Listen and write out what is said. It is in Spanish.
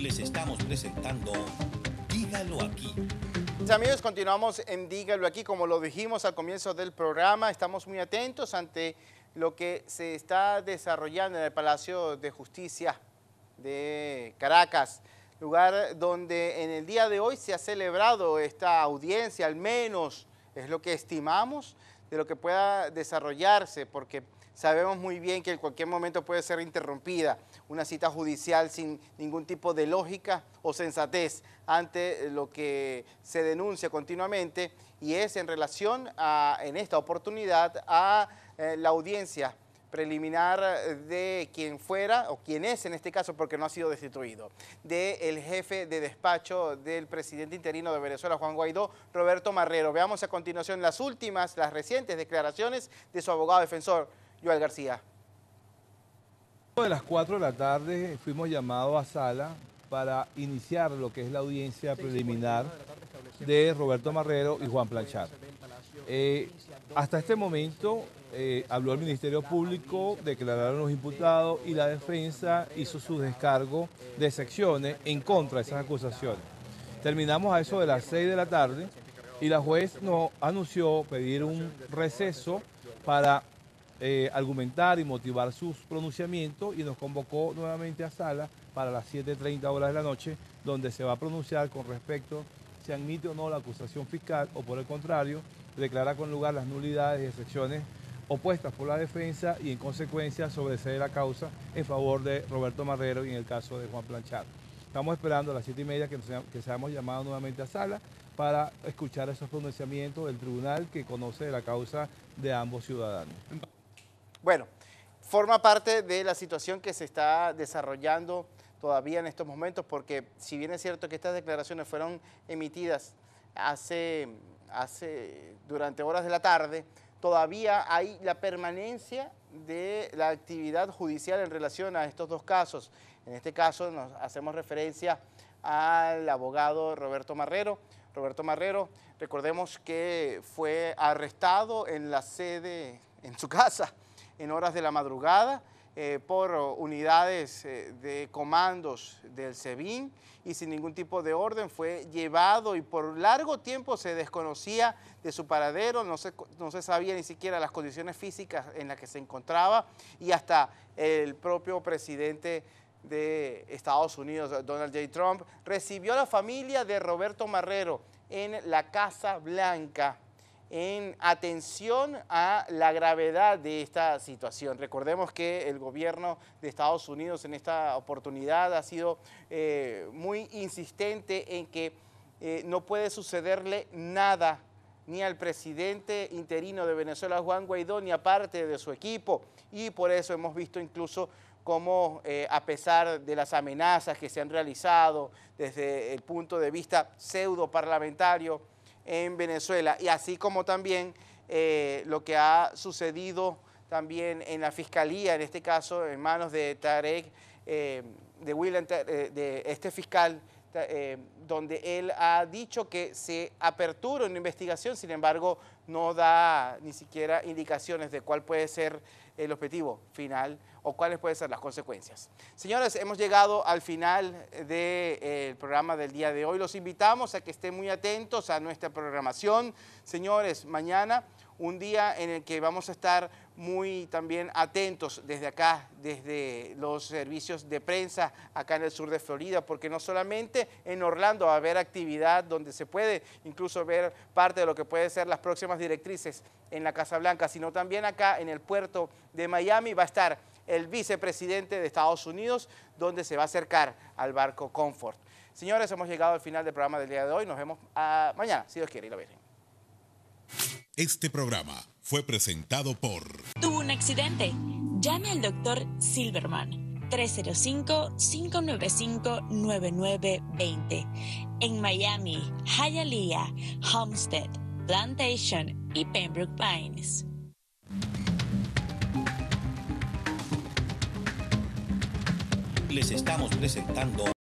les estamos presentando Dígalo aquí. Amigos, continuamos en Dígalo aquí. Como lo dijimos al comienzo del programa, estamos muy atentos ante lo que se está desarrollando en el Palacio de Justicia de Caracas, lugar donde en el día de hoy se ha celebrado esta audiencia, al menos es lo que estimamos de lo que pueda desarrollarse, porque sabemos muy bien que en cualquier momento puede ser interrumpida una cita judicial sin ningún tipo de lógica o sensatez ante lo que se denuncia continuamente y es en relación a, en esta oportunidad a eh, la audiencia preliminar eh, de quien fuera, o quien es en este caso, porque no ha sido destituido, del jefe de despacho del presidente interino de Venezuela, Juan Guaidó, Roberto Marrero. Veamos a continuación las últimas, las recientes declaraciones de su abogado defensor, Joel García. A las 4 de la tarde fuimos llamados a sala para iniciar lo que es la audiencia preliminar de Roberto Marrero y Juan Planchar. Hasta este momento eh, habló el Ministerio Público, declararon los imputados y la defensa hizo su descargo de secciones en contra de esas acusaciones. Terminamos a eso de las 6 de la tarde y la juez nos anunció pedir un receso para eh, argumentar y motivar sus pronunciamientos y nos convocó nuevamente a sala para las 7.30 horas de la noche, donde se va a pronunciar con respecto se admite o no la acusación fiscal o por el contrario, declara con lugar las nulidades y excepciones opuestas por la defensa y en consecuencia sobrecede la causa en favor de Roberto Marrero y en el caso de Juan Planchado. Estamos esperando a las siete y media que, que seamos llamados nuevamente a sala para escuchar esos pronunciamientos del tribunal que conoce la causa de ambos ciudadanos. Bueno, forma parte de la situación que se está desarrollando todavía en estos momentos, porque si bien es cierto que estas declaraciones fueron emitidas hace, durante horas de la tarde, todavía hay la permanencia de la actividad judicial en relación a estos dos casos. En este caso nos hacemos referencia al abogado Roberto Marrero. Roberto Marrero, recordemos que fue arrestado en la sede, en su casa, en horas de la madrugada. Eh, por unidades eh, de comandos del SEBIN y sin ningún tipo de orden fue llevado y por largo tiempo se desconocía de su paradero, no se, no se sabía ni siquiera las condiciones físicas en las que se encontraba y hasta el propio presidente de Estados Unidos, Donald J. Trump, recibió a la familia de Roberto Marrero en la Casa Blanca en atención a la gravedad de esta situación. Recordemos que el gobierno de Estados Unidos en esta oportunidad ha sido eh, muy insistente en que eh, no puede sucederle nada ni al presidente interino de Venezuela, Juan Guaidó, ni a parte de su equipo. Y por eso hemos visto incluso cómo, eh, a pesar de las amenazas que se han realizado desde el punto de vista pseudo parlamentario, en Venezuela, y así como también eh, lo que ha sucedido también en la fiscalía, en este caso en manos de Tarek, eh, de William, eh, de este fiscal eh, donde él ha dicho que se apertura una investigación, sin embargo, no da ni siquiera indicaciones de cuál puede ser el objetivo final o cuáles pueden ser las consecuencias. Señores, hemos llegado al final del eh, programa del día de hoy. Los invitamos a que estén muy atentos a nuestra programación. Señores, mañana un día en el que vamos a estar muy también atentos desde acá, desde los servicios de prensa acá en el sur de Florida, porque no solamente en Orlando va a haber actividad donde se puede incluso ver parte de lo que pueden ser las próximas directrices en la Casa Blanca, sino también acá en el puerto de Miami va a estar el vicepresidente de Estados Unidos, donde se va a acercar al barco Comfort. Señores, hemos llegado al final del programa del día de hoy. Nos vemos ah, mañana, si Dios quiere, y la ver este programa fue presentado por... Tuvo un accidente. Llame al doctor Silverman 305-595-9920. En Miami, Hialeah, Homestead, Plantation y Pembroke Pines. Les estamos presentando...